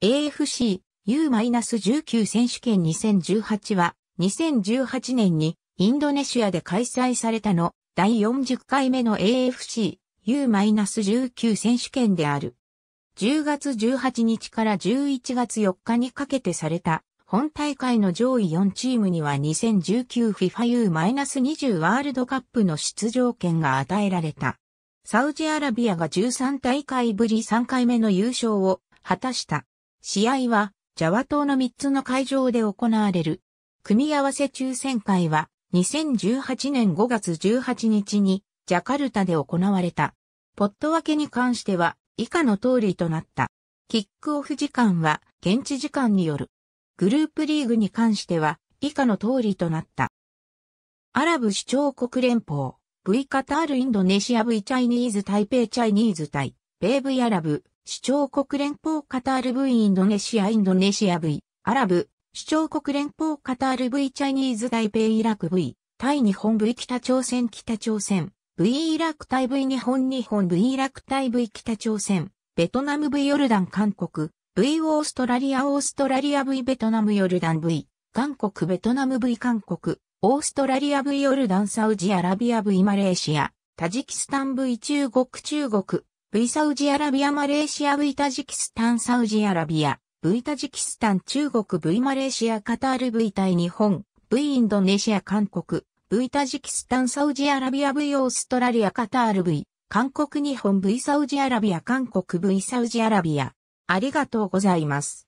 AFC U-19 選手権2018は2018年にインドネシアで開催されたの第40回目の AFC U-19 選手権である。10月18日から11月4日にかけてされた本大会の上位4チームには 2019FIFAU-20 ワールドカップの出場権が与えられた。サウジアラビアが13大会ぶり3回目の優勝を果たした。試合は、ジャワ島の3つの会場で行われる。組み合わせ抽選会は、2018年5月18日に、ジャカルタで行われた。ポット分けに関しては、以下の通りとなった。キックオフ時間は、現地時間による。グループリーグに関しては、以下の通りとなった。アラブ首長国連邦、V カタールインドネシア V チャイニーズ台北チャイニーズ対、米 V アラブ、主張国連邦カタール V インドネシアインドネシア V アラブ主張国連邦カタール V チャイニーズ台北イラク V タイ日本 V 北朝鮮北朝鮮 V イラクタイ V 日本日本 V イラクタイ V 北朝鮮ベトナム V ヨルダン韓国 V オーストラリアオーストラリア V ベトナムヨルダン V 韓国ベトナム V 韓国オーストラリア V ヨルダンサウジアラビア V マレーシアタジキスタン V 中国中国 V サウジアラビアマレーシア V タジキスタンサウジアラビア V タジキスタン中国 V マレーシアカタール V 対日本 V インドネシア韓国 V タジキスタンサウジアラビア V オーストラリアカタール V 韓国日本 V サウジアラビア韓国 V サウジアラビアありがとうございます。